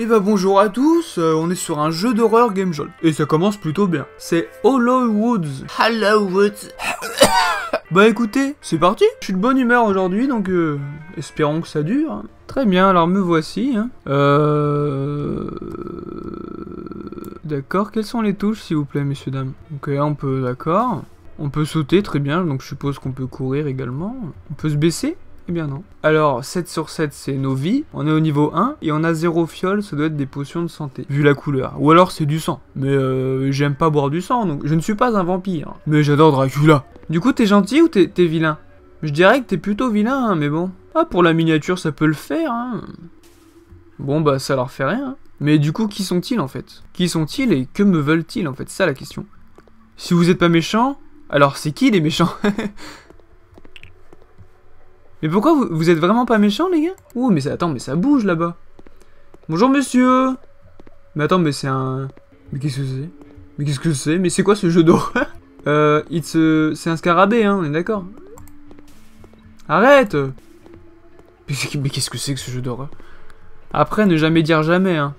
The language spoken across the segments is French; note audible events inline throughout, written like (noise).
Et eh bah ben, bonjour à tous, euh, on est sur un jeu d'horreur Game Jolt. Et ça commence plutôt bien. C'est Hollow Woods. Hollow Woods. (coughs) bah écoutez, c'est parti. Je suis de bonne humeur aujourd'hui, donc euh, espérons que ça dure. Hein. Très bien, alors me voici. Hein. Euh, d'accord, quelles sont les touches s'il vous plaît, messieurs, dames Ok, on peut, d'accord. On peut sauter, très bien, donc je suppose qu'on peut courir également. On peut se baisser eh bien non. Alors, 7 sur 7, c'est nos vies. On est au niveau 1 et on a 0 fiole, ça doit être des potions de santé, vu la couleur. Ou alors c'est du sang. Mais euh, j'aime pas boire du sang, donc je ne suis pas un vampire. Mais j'adore Dracula. Du coup, t'es gentil ou t'es vilain Je dirais que t'es plutôt vilain, hein, mais bon. Ah, pour la miniature, ça peut le faire. Hein. Bon, bah ça leur fait rien. Hein. Mais du coup, qui sont-ils en fait Qui sont-ils et que me veulent-ils en fait C'est ça la question. Si vous êtes pas méchant, alors c'est qui les méchants (laughs) Mais pourquoi vous, vous êtes vraiment pas méchant les gars Ouh, mais ça, attends, mais ça bouge là-bas. Bonjour, monsieur Mais attends, mais c'est un... Mais qu'est-ce que c'est Mais qu'est-ce que c'est Mais c'est quoi ce jeu d'horreur (laughs) euh, euh, c'est un scarabée, hein, on est d'accord. Arrête Mais qu'est-ce que c'est que ce jeu d'horreur Après, ne jamais dire jamais, hein.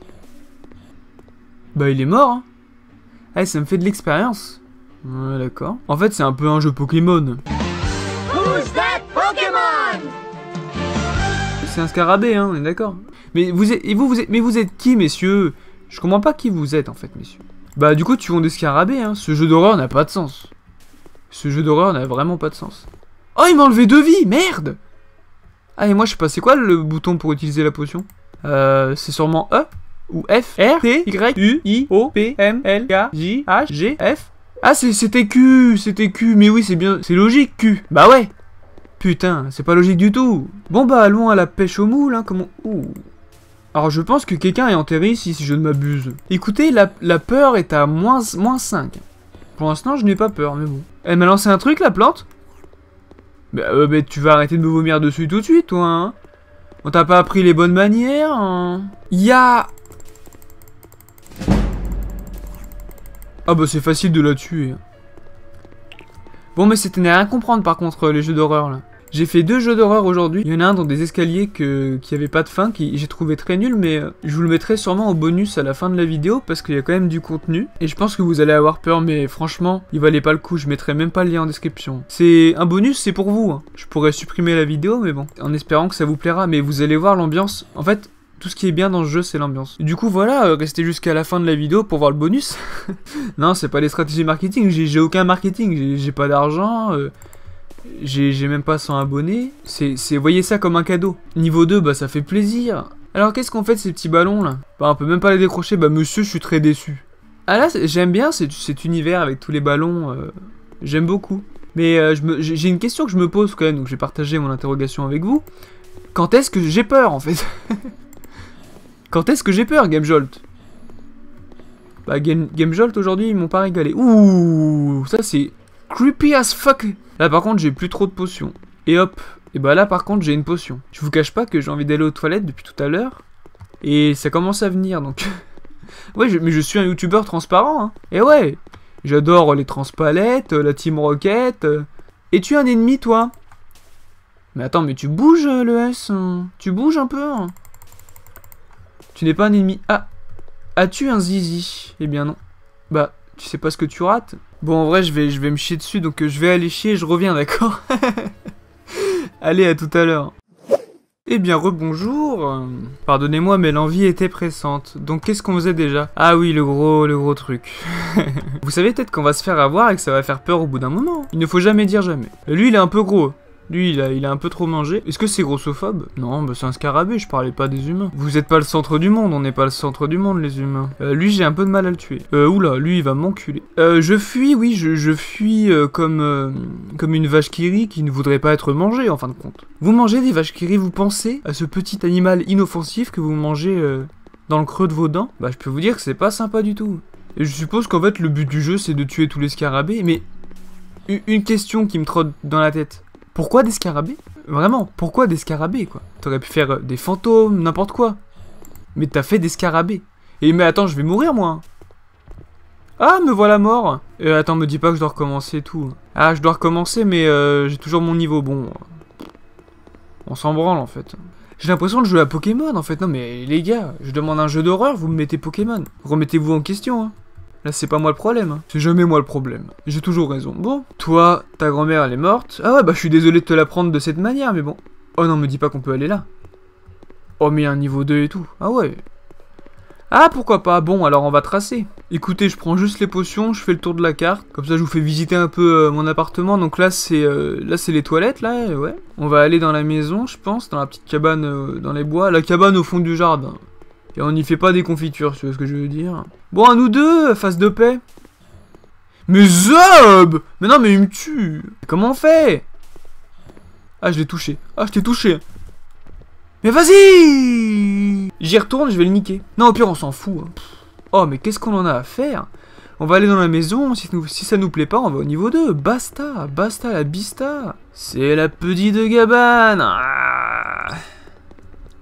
Bah, il est mort, hein. Ah, ça me fait de l'expérience. Ouais, d'accord. En fait, c'est un peu un jeu Pokémon. scarabée, hein, on est d'accord. Mais vous êtes, et vous, vous êtes, mais vous êtes qui, messieurs Je comprends pas qui vous êtes, en fait, messieurs. Bah, du coup, tu vends des scarabées, hein. Ce jeu d'horreur n'a pas de sens. Ce jeu d'horreur n'a vraiment pas de sens. Oh, il m'a enlevé deux vies, merde Ah, et moi, je sais pas, c'est quoi le bouton pour utiliser la potion euh, c'est sûrement E ou F, R, T, Y, U, I, O, P, M, L, K, J, H, G, F. Ah, c'était Q, c'était Q, mais oui, c'est bien, c'est logique, Q. Bah ouais Putain, c'est pas logique du tout. Bon bah allons à la pêche au moule, hein, comment... Ouh. Alors je pense que quelqu'un est enterré ici, si je ne m'abuse. Écoutez, la, peur est à moins, 5. Pour l'instant, je n'ai pas peur, mais bon. Elle m'a lancé un truc, la plante bah, euh, bah, tu vas arrêter de me vomir dessus tout de suite, toi, hein On t'a pas appris les bonnes manières, hein Y'a... Ah bah c'est facile de la tuer. Hein. Bon, mais c'était à comprendre par contre les jeux d'horreur là. J'ai fait deux jeux d'horreur aujourd'hui. Il y en a un dans des escaliers que, qui avait pas de fin, qui j'ai trouvé très nul, mais euh, je vous le mettrai sûrement au bonus à la fin de la vidéo parce qu'il y a quand même du contenu. Et je pense que vous allez avoir peur, mais franchement, il valait pas le coup. Je mettrai même pas le lien en description. C'est un bonus, c'est pour vous. Hein. Je pourrais supprimer la vidéo, mais bon, en espérant que ça vous plaira. Mais vous allez voir l'ambiance. En fait, tout ce qui est bien dans ce jeu, c'est l'ambiance. Du coup, voilà, euh, restez jusqu'à la fin de la vidéo pour voir le bonus. (laughs) non, c'est pas des stratégies marketing, j'ai aucun marketing, j'ai pas d'argent, euh, j'ai même pas 100 abonnés. C'est, voyez ça comme un cadeau. Niveau 2, bah ça fait plaisir. Alors qu'est-ce qu'on fait de ces petits ballons là Bah on peut même pas les décrocher, bah monsieur, je suis très déçu. Ah là, j'aime bien cet, univers avec tous les ballons, euh, j'aime beaucoup. Mais j'ai une question que je me pose quand même, donc j'ai partagé mon interrogation avec vous. Quand est-ce que j'ai peur en fait (laughs) Quand est-ce que j'ai peur, Gamejolt Bah, Game, Gamejolt, aujourd'hui, ils m'ont pas régalé. Ouh, ça, c'est creepy as fuck Là, par contre, j'ai plus trop de potions. Et hop Et bah là, par contre, j'ai une potion. Je vous cache pas que j'ai envie d'aller aux toilettes depuis tout à l'heure. Et ça commence à venir, donc... (laughs) ouais, mais je suis un youtubeur transparent, hein. Et ouais J'adore les transpalettes, la Team Rocket... Et tu un ennemi, toi mais attends, mais tu bouges euh, le S hein. Tu bouges un peu hein tu n'es pas un ennemi. Ah As-tu un zizi Eh bien non. Bah, tu sais pas ce que tu rates Bon, en vrai, je vais, je vais me chier dessus, donc euh, je vais aller chier et je reviens, d'accord (laughs) Allez, à tout à l'heure. Eh bien, rebonjour Pardonnez-moi, mais l'envie était pressante. Donc, qu'est-ce qu'on faisait déjà Ah oui, le gros, le gros truc. (laughs) Vous savez peut-être qu'on va se faire avoir et que ça va faire peur au bout d'un moment. Il ne faut jamais dire jamais. Lui, il est un peu gros. Lui, il a, un peu trop mangé. Est-ce que c'est grossophobe Non, bah c'est un scarabée, je parlais pas des humains. Vous êtes pas le centre du monde, on n'est pas le centre du monde, les humains. Euh, lui, j'ai un peu de mal à le tuer. Euh, oula, lui, il va m'enculer. Euh, je fuis, oui, je, je fuis euh, comme, comme une vache kiri qui ne voudrait pas être mangée, en fin de compte. Vous mangez des vaches kiri, vous pensez à ce petit animal inoffensif que vous mangez dans le creux de vos dents Bah, je peux vous dire que c'est pas sympa du tout. Et je suppose qu'en fait, le but du jeu, c'est de tuer tous les scarabées, mais... Une question qui me trotte dans la tête. Pourquoi des scarabées Vraiment, pourquoi des scarabées, quoi T'aurais pu faire euh, des fantômes, n'importe quoi. Mais t'as fait des scarabées. Et mais attends, je vais mourir, moi hein. ah, me voilà mort Et euh, Attends, me dis pas que je dois recommencer tout. Ah, je dois recommencer, mais euh, j'ai toujours mon niveau. Bon, on s'en branle, en fait. J'ai l'impression de jouer à Pokémon, en fait. Non, mais les gars, je demande un jeu d'horreur, vous me mettez Pokémon. Remettez-vous en question, hein. Là, c'est pas moi le problème. Hein. C'est jamais moi le problème. J'ai toujours raison. Bon, toi, ta grand-mère, elle est morte. Ah ouais, bah je suis désolé de te la prendre de cette manière, mais bon. Oh non, me dis pas qu'on peut aller là. Oh, mais un niveau 2 et tout. Ah ouais. Ah, pourquoi pas Bon, alors on va tracer. Écoutez, je prends juste les potions, je fais le tour de la carte. Comme ça, je vous fais visiter un peu euh, mon appartement. Donc là, c'est euh, là, c'est les toilettes, là, ouais. On va aller dans la maison, je pense, dans la petite cabane euh, dans les bois. La cabane au fond du jardin. Et on n'y fait pas des confitures, tu vois ce que je veux dire. Bon, à nous deux, face de paix. Mais Zob Mais non, mais il me tue Comment on fait Ah, je l'ai touché. Ah, je t'ai touché. Mais vas-y J'y retourne, je vais le niquer. Non, au pire, on s'en fout. Hein. Oh, mais qu'est-ce qu'on en a à faire On va aller dans la maison, si, si, ça nous plaît pas, on va au niveau 2. Basta, basta la bista. C'est la petite de cabane. Ah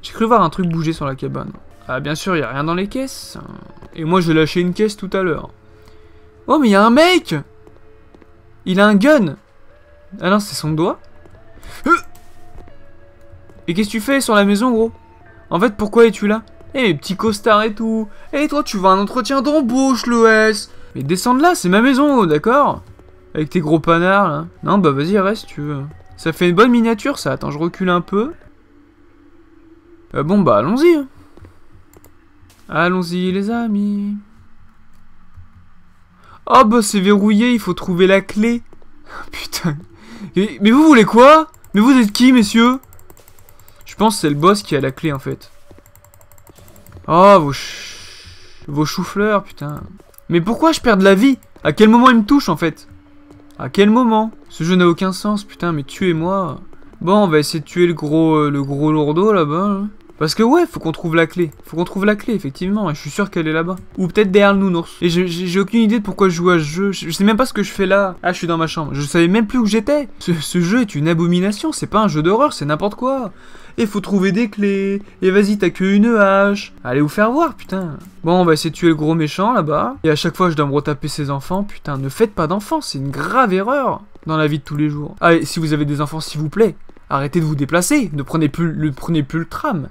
J'ai cru voir un truc bouger sur la cabane. Ah, bien sûr, il a rien dans les caisses. Et moi, je lâché une caisse tout à l'heure. Oh, mais il y a un mec Il a un gun Ah non, c'est son doigt euh Et qu'est-ce que tu fais sur la maison, gros En fait, pourquoi es-tu là Eh, mes petits costards et tout Eh, toi, tu vas un entretien d'embauche, S Mais descends de là, c'est ma maison, d'accord Avec tes gros panards, là. Non, bah vas-y, reste, tu veux. Ça fait une bonne miniature, ça. Attends, je recule un peu. Euh, bon, bah, allons-y. Hein. Allons-y les amis. Oh bah c'est verrouillé, il faut trouver la clé. (laughs) Putain. Mais vous voulez quoi Mais vous êtes qui messieurs Je pense c'est le boss qui a la clé en fait. Oh vos ch... vos choux-fleurs putain. Mais pourquoi je perds de la vie À quel moment il me touche en fait À quel moment Ce jeu n'a aucun sens putain mais tuez-moi. Bon on va essayer de tuer le gros euh, le gros lourdeau là-bas. là hein. bas parce que ouais, faut qu'on trouve la clé. Faut qu'on trouve la clé, effectivement. Et je suis sûr qu'elle est là-bas. Ou peut-être derrière le nounours. Et j'ai aucune idée de pourquoi je joue à ce jeu. Je, sais même pas ce que je fais là. Ah, je suis dans ma chambre. Je savais même plus où j'étais. Ce, jeu est une abomination. C'est pas un jeu d'horreur, c'est n'importe quoi. Et faut trouver des clés. Et vas-y, t'as que une hache. Allez vous faire voir, putain. Bon, on va essayer de tuer le gros méchant là-bas. Et à chaque fois, je dois me retaper ses enfants. Putain, ne faites pas d'enfants. C'est une grave erreur dans la vie de tous les jours. Allez, si vous avez des enfants, s'il vous plaît, arrêtez de vous déplacer. Ne prenez plus, ne prenez plus le tram.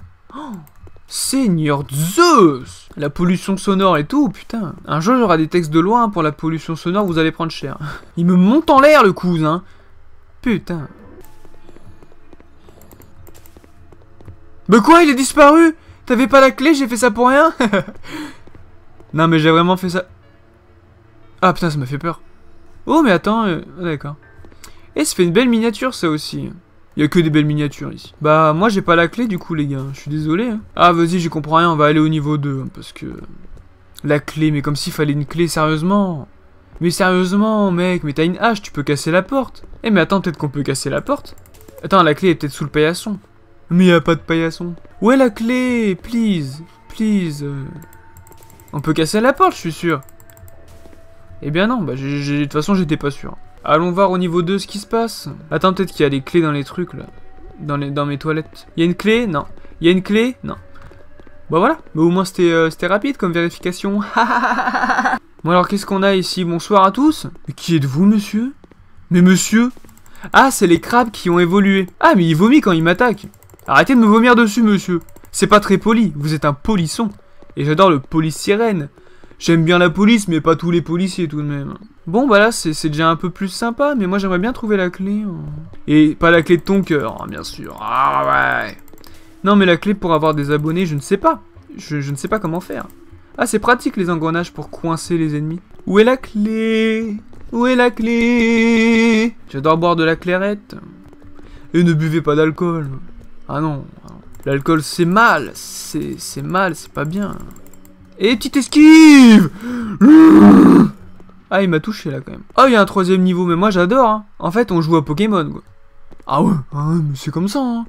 Seigneur Zeus La pollution sonore et tout, putain. Un jour, j'aurai des textes de loi hein, pour la pollution sonore, vous allez prendre cher. (laughs) Il me monte en l'air, le cousin. Putain. Mais quoi, il est disparu T'avais pas la clé, j'ai fait ça pour rien (laughs) Non, mais j'ai vraiment fait ça... Ah, putain, ça m'a fait peur. Oh, mais attends, euh, d'accord. Et eh, ça fait une belle miniature, ça aussi. Il a que des belles miniatures ici. Bah, moi, j'ai pas la clé, du coup, les gars. Je suis désolé. Hein. Ah, vas-y, j'y comprends rien. On va aller au niveau 2, hein, parce que... La clé, mais comme s'il fallait une clé, sérieusement Mais sérieusement, mec, mais t'as une hache, tu peux casser la porte Eh, mais attends, peut-être qu'on peut casser la porte Attends, la clé est peut-être sous le paillasson. Mais y a pas de paillasson. Où est la clé Please, please. Euh. On peut casser la porte, je suis sûr. Eh bien non, bah de toute façon j'étais pas sûr. Allons voir au niveau 2 ce qui se passe. Attends, peut-être qu'il y a des clés dans les trucs, là. Dans, les, dans mes toilettes. Il y a une clé Non. Il y a une clé Non. Bon, bah voilà. Mais bah au moins, euh, c'était rapide comme vérification. (laughs) bon, alors, qu'est-ce qu'on a ici Bonsoir à tous. Mais qui êtes-vous, monsieur Mais monsieur Ah, c'est les crabes qui ont évolué. Ah, mais il vomit quand il m'attaque. Arrêtez de me vomir dessus, monsieur. C'est pas très poli. Vous êtes un polisson. Et j'adore le poli sirène J'aime bien la police, mais pas tous les policiers tout de même. Bon, bah là, c'est déjà un peu plus sympa, mais moi j'aimerais bien trouver la clé. Hein. Et pas la clé de ton cœur, hein, bien sûr. Ah ouais Non, mais la clé pour avoir des abonnés, je ne sais pas. Je, je ne sais pas comment faire. Ah, c'est pratique les engrenages pour coincer les ennemis. Où est la clé Où est la clé J'adore boire de la clairette. Et ne buvez pas d'alcool. Ah non, hein. l'alcool c'est mal, c'est mal, c'est pas bien. Et petite esquive Ah, il m'a touché là quand même. Oh, il y a un troisième niveau, mais moi j'adore. Hein. En fait, on joue à Pokémon. Ah, ah ouais, mais c'est comme ça. Hein.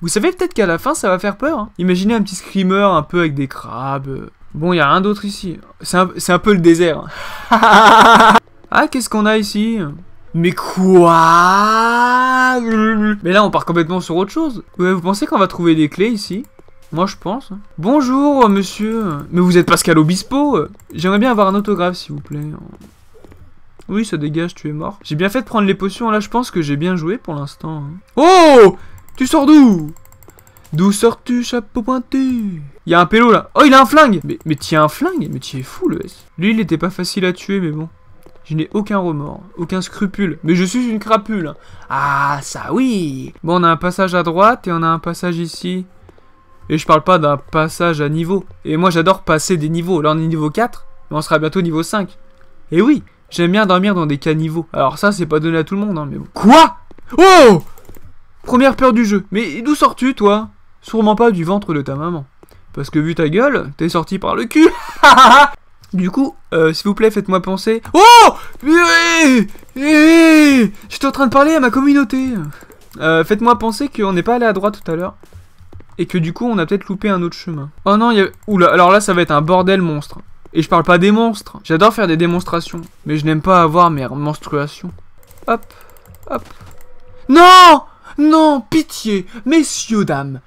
Vous savez peut-être qu'à la fin, ça va faire peur. Hein. Imaginez un petit screamer un peu avec des crabes. Bon, il y a rien d'autre ici. C'est un, un, peu le désert. (laughs) ah, qu'est-ce qu'on a ici mais quoi Mais là, on part complètement sur autre chose. Vous pensez qu'on va trouver des clés ici moi, je pense. Hein. Bonjour, euh, monsieur. Mais vous êtes Pascal Obispo euh. J'aimerais bien avoir un autographe, s'il vous plaît. Oui, ça dégage, tu es mort. J'ai bien fait de prendre les potions, là, je pense que j'ai bien joué pour l'instant. Hein. Oh Tu sors d'où D'où sors-tu, chapeau pointu y a un pélo, là. Oh, il a un flingue Mais, mais tiens, un flingue Mais tu es fou, le S. Lui, il était pas facile à tuer, mais bon. Je n'ai aucun remords, aucun scrupule, mais je suis une crapule. Hein. Ah, ça oui Bon, on a un passage à droite et on a un passage ici. Et je parle pas d'un passage à niveau. Et moi j'adore passer des niveaux. Là on est niveau 4, mais on sera bientôt niveau 5. Et oui, j'aime bien dormir dans des caniveaux. Alors ça c'est pas donné à tout le monde, hein, mais Quoi Oh Première peur du jeu. Mais d'où sors-tu toi Sûrement pas du ventre de ta maman. Parce que vu ta gueule, t'es sorti par le cul. (laughs) du coup, euh, s'il vous plaît, faites-moi penser. Oh J'étais en train de parler à ma communauté. Euh, faites-moi penser qu'on n'est pas allé à droite tout à l'heure et que du coup on a peut-être loupé un autre chemin. Oh non, il y a... Oula, alors là ça va être un bordel monstre. Et je parle pas des monstres. J'adore faire des démonstrations, mais je n'aime pas avoir mes menstruations. Hop, hop. Non Non, pitié, messieurs, dames.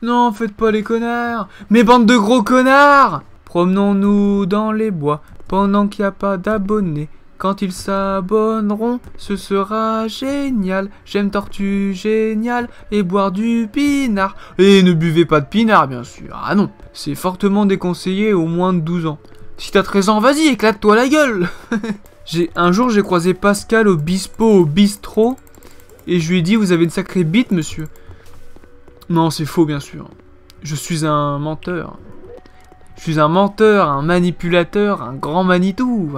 Non, faites pas les connards. Mes bandes de gros connards Promenons-nous dans les bois pendant qu'il n'y a pas d'abonnés. Quand ils s'abonneront, ce sera génial. J'aime tortue génial et boire du pinard. Et ne buvez pas de pinard, bien sûr. Ah non, c'est fortement déconseillé au moins de 12 ans. Si t'as 13 ans, vas-y, éclate-toi la gueule (laughs) Un jour, j'ai croisé Pascal au Bispo, au bistrot, et je lui ai dit, vous avez une sacrée bite, monsieur. Non, c'est faux, bien sûr. Je suis un menteur. Je suis un menteur, un manipulateur, un grand Manitou,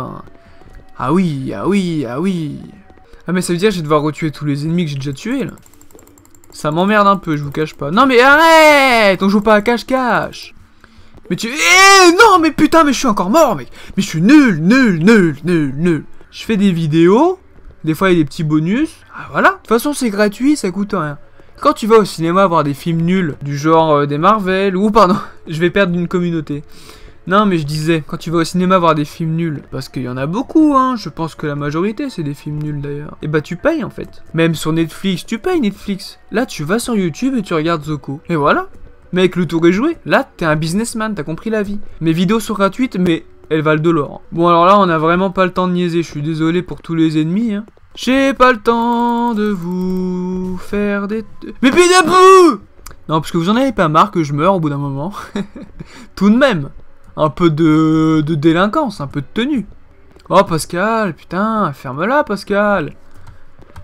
ah oui, ah oui, ah oui. Ah mais ça veut dire que je vais devoir retuer tous les ennemis que j'ai déjà tués là. Ça m'emmerde un peu, je vous cache pas. Non mais arrête On joue pas à cache-cache Mais tu... Eh non mais putain mais je suis encore mort mec Mais je suis nul, nul, nul, nul, nul Je fais des vidéos, des fois il y a des petits bonus. Ah voilà, de toute façon c'est gratuit, ça coûte rien. Quand tu vas au cinéma voir des films nuls, du genre euh, des Marvel, ou pardon, (laughs) je vais perdre une communauté. Non, mais je disais, quand tu vas au cinéma voir des films nuls, parce qu'il y en a beaucoup, hein, je pense que la majorité c'est des films nuls d'ailleurs, et eh bah ben, tu payes en fait. Même sur Netflix, tu payes Netflix. Là, tu vas sur YouTube et tu regardes Zoko. Et voilà. Mec, le tour est joué. Là, t'es un businessman, t'as compris la vie. Mes vidéos sont gratuites, mais elles valent de l'or. Bon, alors là, on a vraiment pas le temps de niaiser, je suis désolé pour tous les ennemis, hein. J'ai pas le temps de vous faire des... Mais vous Non, parce que vous en avez pas marre que je meurs au bout d'un moment. (laughs) Tout de même un peu de, de délinquance, un peu de tenue. Oh Pascal, putain, ferme-la Pascal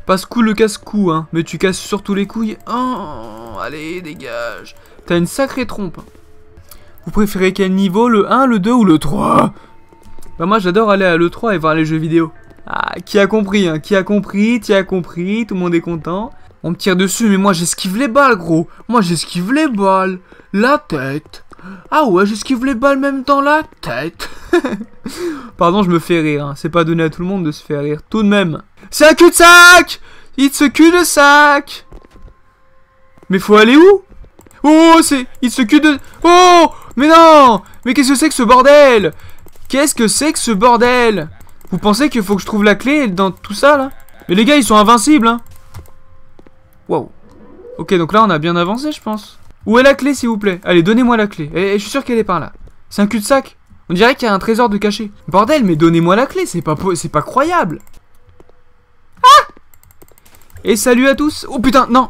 passe le casse-cou, hein, mais tu casses surtout les couilles. Oh, allez, dégage T'as une sacrée trompe. Vous préférez quel niveau, le 1, le 2 ou le 3 Bah moi j'adore aller à l'E3 et voir les jeux vidéo. Ah, qui a compris, hein, qui a compris, qui a compris, tout le monde est content. On me tire dessus, mais moi j'esquive les balles, gros Moi j'esquive les balles La tête ah ouais, j'esquive les balles même dans la tête. (laughs) Pardon, je me fais rire. Hein. C'est pas donné à tout le monde de se faire rire. Tout de même. C'est un cul-de-sac il a cul-de-sac Mais faut aller où Oh, c'est... il se cul-de... Oh Mais non Mais qu'est-ce que c'est que ce bordel Qu'est-ce que c'est que ce bordel Vous pensez qu'il faut que je trouve la clé dans tout ça, là Mais les gars, ils sont invincibles, hein Wow. Ok, donc là, on a bien avancé, je pense. Où est la clé, s'il vous plaît Allez, donnez-moi la clé. Et, eh, eh, je suis sûr qu'elle est par là. C'est un cul-de-sac. On dirait qu'il y a un trésor de caché. Bordel, mais donnez-moi la clé, c'est pas, c'est pas croyable. Ah Et salut à tous. Oh putain, non.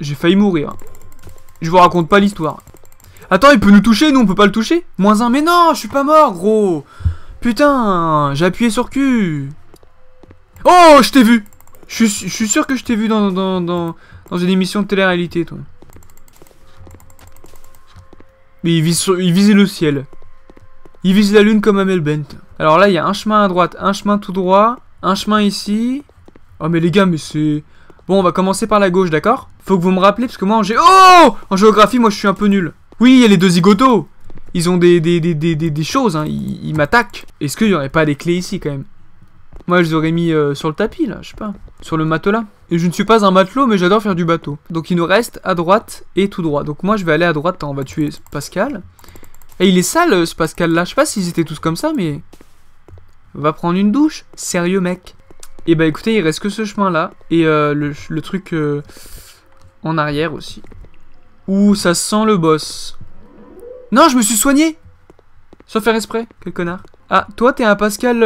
J'ai failli mourir. Je vous raconte pas l'histoire. Attends, il peut nous toucher, nous on peut pas le toucher Moins un, mais non, je suis pas mort, gros Putain, j'ai appuyé sur cul. Oh, je t'ai vu je suis, sûr que je t'ai vu dans, dans, dans une émission de télé-réalité, toi. Mais il vise, le ciel. Il vise la lune comme Amel Bent. Alors là, il y a un chemin à droite, un chemin tout droit, un chemin ici. Oh mais les gars, mais c'est... Bon, on va commencer par la gauche, d'accord Faut que vous me rappelez, parce que moi, en, gé... oh en géographie, moi, je suis un peu nul. Oui, il y a les deux zigotos. Ils ont des, des, choses, hein. Ils, m'attaquent. Est-ce qu'il n'y aurait pas des clés ici, quand même Moi, je les aurais mis euh, sur le tapis, là, je sais pas. Sur le matelas. Et je ne suis pas un matelot, mais j'adore faire du bateau. Donc il nous reste à droite et tout droit. Donc moi, je vais aller à droite. on va tuer Pascal. Et il est sale, euh, ce Pascal-là. Je sais pas s'ils étaient tous comme ça, mais... Va prendre une douche. Sérieux, mec. Et eh bah ben, écoutez, il reste que ce chemin-là. Et euh, le, truc euh, en arrière aussi. Ouh, ça sent le boss. Non, je me suis soigné Sans faire exprès, quel connard. Ah, toi, t'es un Pascal...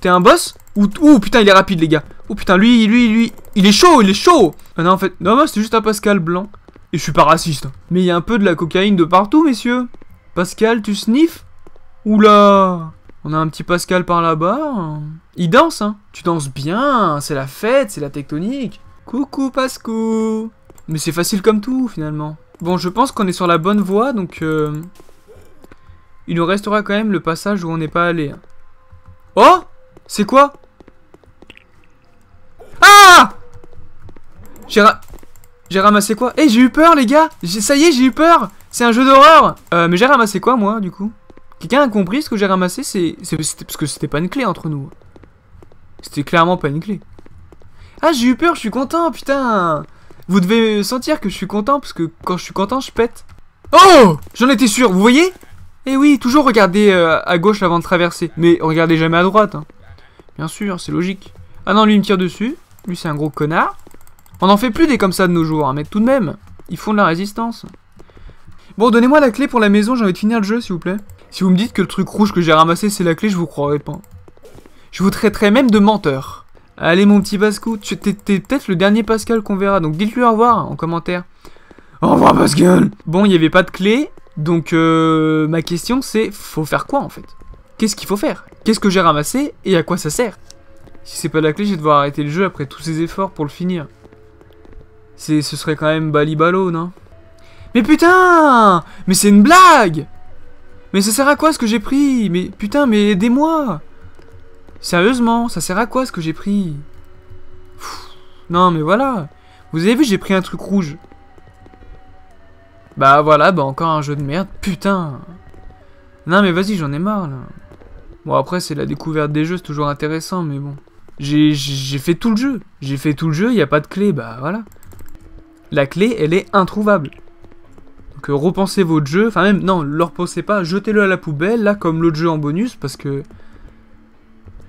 T'es un boss Ou... Ouh, putain, il est rapide, les gars. Oh putain, lui, lui, lui, il est chaud, il est chaud ah, Non, en fait, non, c'est juste un Pascal blanc. Et je suis pas raciste. Hein. Mais il y a un peu de la cocaïne de partout, messieurs. Pascal, tu sniffes Oula On a un petit Pascal par là-bas. Hein. Il danse, hein. Tu danses bien, c'est la fête, c'est la tectonique. Coucou Pascou Mais c'est facile comme tout, finalement. Bon, je pense qu'on est sur la bonne voie, donc... Euh, il nous restera quand même le passage où on n'est pas allé. Hein. Oh C'est quoi ah J'ai ramassé quoi Eh, j'ai eu peur, les gars Ça y est, j'ai eu peur C'est un jeu d'horreur euh, Mais j'ai ramassé quoi, moi, du coup Quelqu'un a compris ce que j'ai ramassé C'est parce que c'était pas une clé entre nous. C'était clairement pas une clé. Ah, j'ai eu peur, je suis content, putain Vous devez sentir que je suis content, parce que quand je suis content, je pète. Oh J'en étais sûr, vous voyez Eh oui, toujours regarder euh, à gauche avant de traverser. Mais regardez jamais à droite. Hein. Bien sûr, c'est logique. Ah non, lui, il me tire dessus. Lui, c'est un gros connard. On n'en fait plus des comme ça de nos jours, hein, mais tout de même, ils font de la résistance. Bon, donnez-moi la clé pour la maison, j'ai envie de finir le jeu, s'il vous plaît. Si vous me dites que le truc rouge que j'ai ramassé, c'est la clé, je vous croirai pas. Je vous traiterai même de menteur. Allez, mon petit tu es peut-être le dernier Pascal qu'on verra, donc dites-lui au revoir en commentaire. Au revoir, Pascal Bon, il n'y avait pas de clé, donc euh, ma question, c'est, faut faire quoi, en fait Qu'est-ce qu'il faut faire Qu'est-ce que j'ai ramassé et à quoi ça sert si c'est pas la clé, je vais devoir arrêter le jeu après tous ces efforts pour le finir. Ce serait quand même balibalo, non Mais putain Mais c'est une blague Mais ça sert à quoi ce que j'ai pris Mais putain, mais aidez-moi Sérieusement, ça sert à quoi ce que j'ai pris Non, mais voilà Vous avez vu, j'ai pris un truc rouge. Bah voilà, bah encore un jeu de merde, putain Non mais vas-y, j'en ai marre, là. Bon, après, c'est la découverte des jeux, c'est toujours intéressant, mais bon. J'ai fait tout le jeu. J'ai fait tout le jeu, il n'y a pas de clé, bah voilà. La clé, elle est introuvable. Donc euh, repensez votre jeu, enfin même, non, ne le repensez pas, jetez-le à la poubelle, là, comme l'autre jeu en bonus, parce que...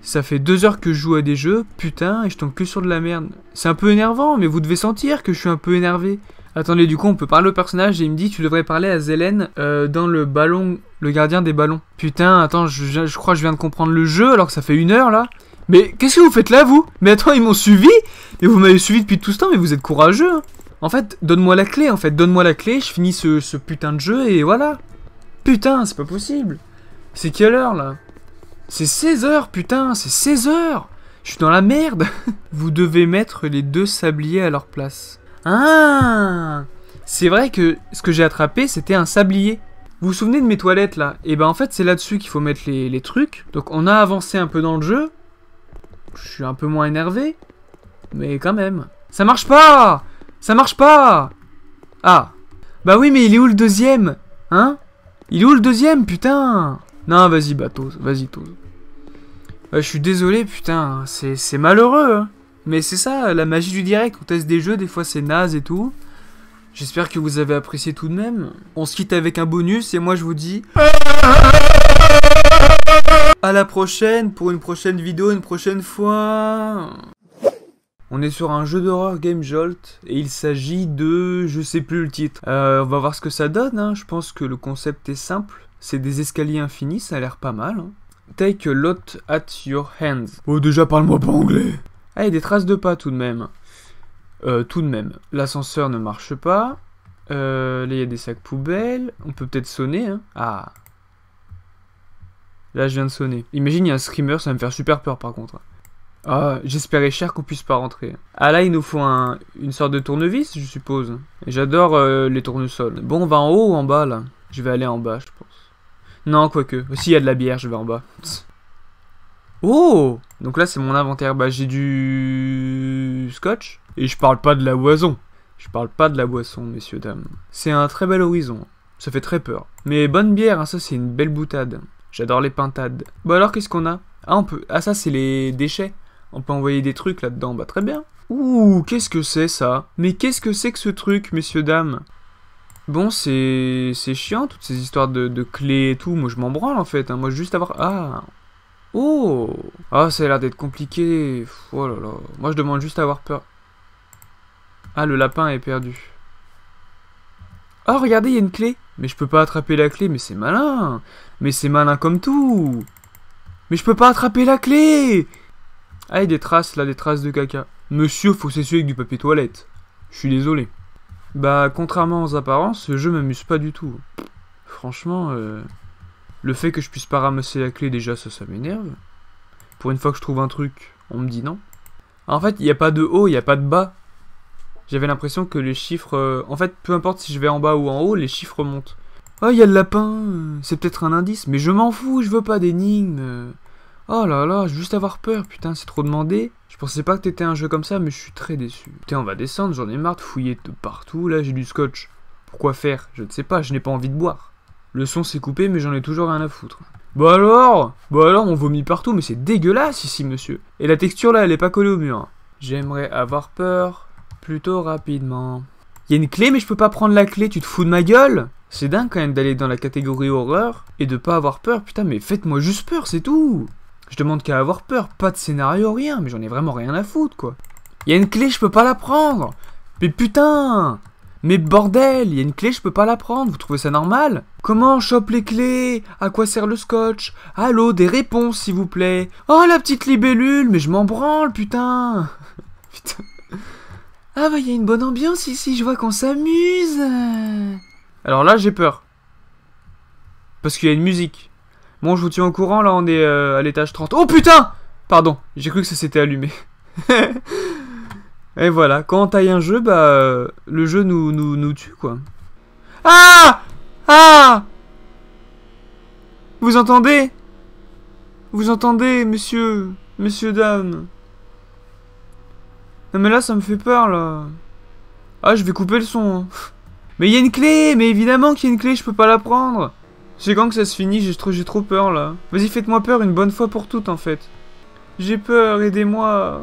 Ça fait deux heures que je joue à des jeux, putain, et je tombe que sur de la merde. C'est un peu énervant, mais vous devez sentir que je suis un peu énervé. Attendez, du coup, on peut parler au personnage et il me dit tu devrais parler à Zélène euh, dans le ballon, le gardien des ballons. Putain, attends, je, crois que je viens de comprendre le jeu alors que ça fait une heure là. Mais qu'est-ce que vous faites là, vous Mais attends, ils m'ont suivi Mais vous m'avez suivi depuis tout ce temps, mais vous êtes courageux. Hein. En fait, donne-moi la clé, en fait. Donne-moi la clé, je finis ce, putain de jeu et voilà. Putain, c'est pas possible. C'est quelle heure, là C'est 16 heures, putain, c'est 16 heures Je suis dans la merde (laughs) Vous devez mettre les deux sabliers à leur place. Ah C'est vrai que ce que j'ai attrapé, c'était un sablier. Vous vous souvenez de mes toilettes là Et eh ben en fait c'est là-dessus qu'il faut mettre les, trucs. Donc on a avancé un peu dans le jeu je suis un peu moins énervé, mais quand même. Ça marche pas Ça marche pas Ah Bah oui, mais il est où le deuxième Hein Il est où le deuxième, putain Non, vas-y, bateau vas-y, Tous. Euh, je suis désolé, putain, c'est malheureux, hein. Mais c'est ça, la magie du direct, on teste des jeux, des fois c'est naze et tout. J'espère que vous avez apprécié tout de même. On se quitte avec un bonus et moi je vous dis... Ah, ah, ah, à la prochaine pour une prochaine vidéo, une prochaine fois. On est sur un jeu d'horreur Game Jolt et il s'agit de, je sais plus le titre. Euh, on va voir ce que ça donne. Hein. Je pense que le concept est simple. C'est des escaliers infinis, ça a l'air pas mal. Hein. Take a lot at your hands. Oh déjà parle-moi pas anglais. Ah a des traces de pas tout de même. Euh, tout de même. L'ascenseur ne marche pas. Euh, là il y a des sacs poubelles. On peut peut-être sonner. Hein. Ah. Là, je viens de sonner. Imagine, il y a un screamer, ça va me faire super peur par contre. Ah, j'espérais cher qu'on puisse pas rentrer. Ah là, il nous faut une sorte de tournevis, je suppose. J'adore euh, les tournesols. Bon, on va en haut ou en bas là Je vais aller en bas, je pense. Non, quoique. il y a de la bière, je vais en bas. (laughs) Oh Donc là, c'est mon inventaire. Bah, j'ai du scotch. Et je parle pas de la boisson. Je parle pas de la boisson, messieurs, dames. C'est un très bel horizon. Ça fait très peur. Mais bonne bière, hein, ça c'est une belle boutade. J'adore les pintades. Bon alors qu'est-ce qu'on a Ah on peut. Ah ça c'est les déchets. On peut envoyer des trucs là-dedans, bah très bien. Ouh, qu'est-ce que c'est ça Mais qu'est-ce que c'est que ce truc, messieurs dames Bon, c'est C'est chiant, toutes ces histoires de, clés et tout. Moi, je m'en branle, en fait. Hein. Moi, juste avoir... Ah Oh Ah, ça a l'air d'être compliqué. Oh là là. Moi, je demande juste à avoir peur. Ah, le lapin est perdu. Oh, regardez, il y a une clé. Mais je peux pas attraper la clé, mais c'est malin. Mais c'est malin comme tout Mais je peux pas attraper la clé Ah, il y a des traces, là, des traces de caca. Monsieur, faut s'essuyer avec du papier toilette. Je suis désolé. Bah, contrairement aux apparences, ce jeu m'amuse pas du tout. Franchement, euh, le fait que je puisse pas ramasser la clé, déjà, ça, m'énerve. Pour une fois que je trouve un truc, on me dit non. En fait, il n'y a pas de haut, il n'y a pas de bas. J'avais l'impression que les chiffres... Euh, en fait, peu importe si je vais en bas ou en haut, les chiffres montent. Oh, il y a le lapin. C'est peut-être un indice, mais je m'en fous, je veux pas d'énigmes. Oh là là, je veux juste avoir peur, putain, c'est trop demandé. Je pensais pas que t'étais un jeu comme ça, mais je suis très déçu. Putain, on va descendre, j'en ai marre de fouiller de partout. Là, j'ai du scotch. Pourquoi faire Je ne sais pas, je n'ai pas envie de boire. Le son s'est coupé, mais j'en ai toujours rien à foutre. Bah alors Bah alors, on vomit partout, mais c'est dégueulasse ici, monsieur. Et la texture là, elle est pas collée au mur. Hein. J'aimerais avoir peur plutôt rapidement. Il y a une clé, mais je peux pas prendre la clé, tu te fous de ma gueule c'est dingue quand même d'aller dans la catégorie horreur et de pas avoir peur. Putain, mais faites-moi juste peur, c'est tout. Je demande qu'à avoir peur, pas de scénario, rien, mais j'en ai vraiment rien à foutre, quoi. Y a une clé, je peux pas la prendre. Mais putain Mais bordel, y a une clé, je peux pas la prendre, vous trouvez ça normal Comment on chope les clés À quoi sert le scotch Allô, des réponses, s'il vous plaît. Oh, la petite libellule, mais je m'en branle, putain (laughs) Putain. Ah bah, y a une bonne ambiance ici, je vois qu'on s'amuse alors là, j'ai peur. Parce qu'il y a une musique. Bon, je vous tiens au courant, là, on est euh, à l'étage 30. Oh putain Pardon, j'ai cru que ça s'était allumé. (laughs) Et voilà, quand on taille un jeu, bah, euh, le jeu nous, nous, tue, quoi. Ah Ah Vous entendez Vous entendez, monsieur Monsieur, dame Non mais là, ça me fait peur, là. Ah, je vais couper le son. Hein. Mais il y a une clé Mais évidemment qu'il y a une clé, je peux pas la prendre C'est quand que ça se finit J'ai trop, trop peur, là. Vas-y, faites-moi peur une bonne fois pour toutes, en fait. J'ai peur, aidez-moi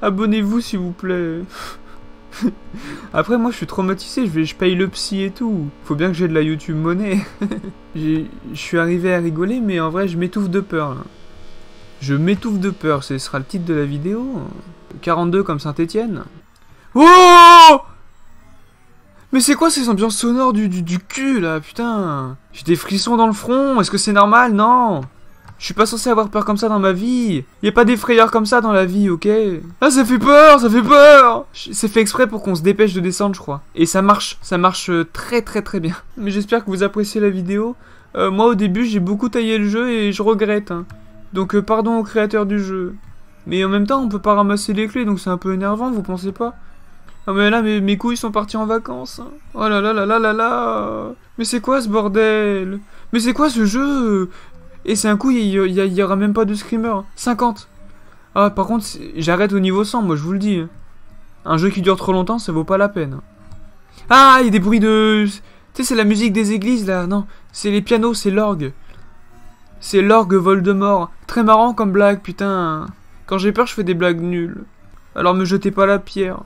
Abonnez-vous, s'il vous plaît (laughs) Après, moi, je suis traumatisé, je, vais, je paye le psy et tout. Faut bien que j'ai de la YouTube monnaie. (laughs) je suis arrivé à rigoler, mais en vrai, je m'étouffe de peur, là. Je m'étouffe de peur, ce sera le titre de la vidéo. 42 comme Saint-Etienne. Oh mais c'est quoi ces ambiances sonores du, cul là, putain J'ai des frissons dans le front, est-ce que c'est normal Non je suis pas censé avoir peur comme ça dans ma vie. Y a pas des frayeurs comme ça dans la vie, ok Ah, ça fait peur, ça fait peur C'est fait exprès pour qu'on se dépêche de descendre, je crois. Et ça marche, ça marche euh, très très très bien. (laughs) Mais j'espère que vous appréciez la vidéo. Euh, moi, au début, j'ai beaucoup taillé le jeu et je regrette. Hein. Donc, euh, pardon au créateur du jeu. Mais en même temps, on peut pas ramasser les clés, donc c'est un peu énervant, vous pensez pas Oh mais là, mes, couilles sont partis en vacances. Hein. Oh là là là là là là Mais c'est quoi ce bordel Mais c'est quoi ce jeu Et c'est un coup, il y, y, aura même pas de screamer. 50 hein. Ah, par contre, j'arrête au niveau 100, moi je vous le dis. Hein. Un jeu qui dure trop longtemps, ça vaut pas la peine. Ah, il y a des bruits de... Tu sais, c'est la musique des églises, là. Non, c'est les pianos, c'est l'orgue. C'est l'orgue Voldemort. Très marrant comme blague, putain. Quand j'ai peur, je fais des blagues nulles. Alors me jetez pas la pierre.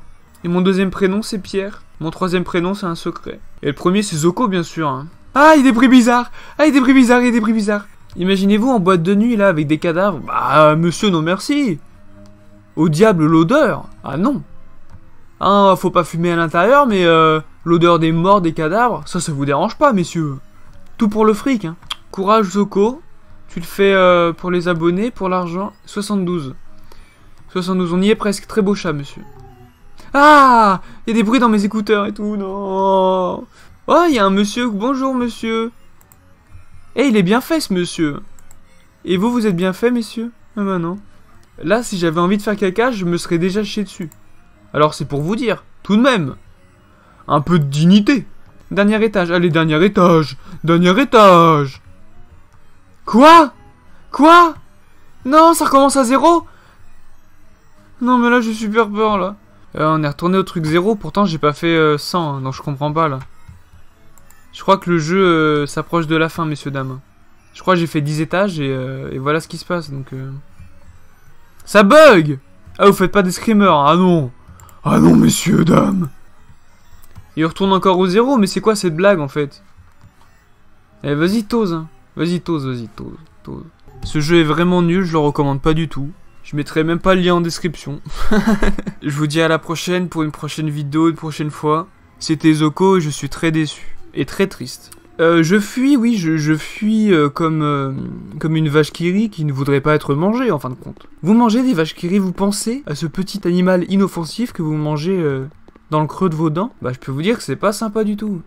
Et mon deuxième prénom, c'est Pierre. Mon troisième prénom, c'est un secret. Et le premier, c'est Zoko, bien sûr. Hein. Ah, il est a des bruits bizarres Ah, il a des bruits bizarres, il des bizarres Imaginez-vous en boîte de nuit, là, avec des cadavres. Bah, monsieur, non merci Au diable l'odeur Ah non Ah, faut pas fumer à l'intérieur, mais euh, l'odeur des morts, des cadavres, ça, ça vous dérange pas, messieurs Tout pour le fric, hein. Courage, Zoko. Tu le fais euh, pour les abonnés, pour l'argent. 72. 72, on y est presque. Très beau chat, monsieur. Ah Il y a des bruits dans mes écouteurs et tout, non Oh, il y a un monsieur, bonjour monsieur Eh, il est bien fait ce monsieur Et vous, vous êtes bien fait messieurs Ah bah, non. Là, si j'avais envie de faire caca, je me serais déjà chié dessus. Alors c'est pour vous dire, tout de même Un peu de dignité Dernier étage, allez, dernier étage Dernier étage Quoi Quoi Non, ça recommence à zéro Non mais là j'ai super peur là euh, on est retourné au truc zéro, pourtant j'ai pas fait 100, euh, hein, donc je comprends pas là. Je crois que le jeu euh, s'approche de la fin, messieurs, dames. Je crois que j'ai fait 10 étages et, voilà ce qui se passe, donc... Ça bug Ah, vous faites pas des screamers, hein. ah non Ah non, messieurs, dames Il retourne encore au zéro, mais c'est quoi cette blague, en fait Eh, vas-y, tose, hein. Vas-y, tose, vas-y, tose, tose. Ce jeu est vraiment nul, je le recommande pas du tout. Je mettrai même pas le lien en description. (laughs) je vous dis à la prochaine pour une prochaine vidéo, une prochaine fois. C'était Zoko et je suis très déçu. Et très triste. Euh, je fuis, oui, je, je fuis euh, comme, euh, comme une vache qui qui ne voudrait pas être mangée en fin de compte. Vous mangez des vaches qui vous pensez à ce petit animal inoffensif que vous mangez euh, dans le creux de vos dents Bah je peux vous dire que c'est pas sympa du tout.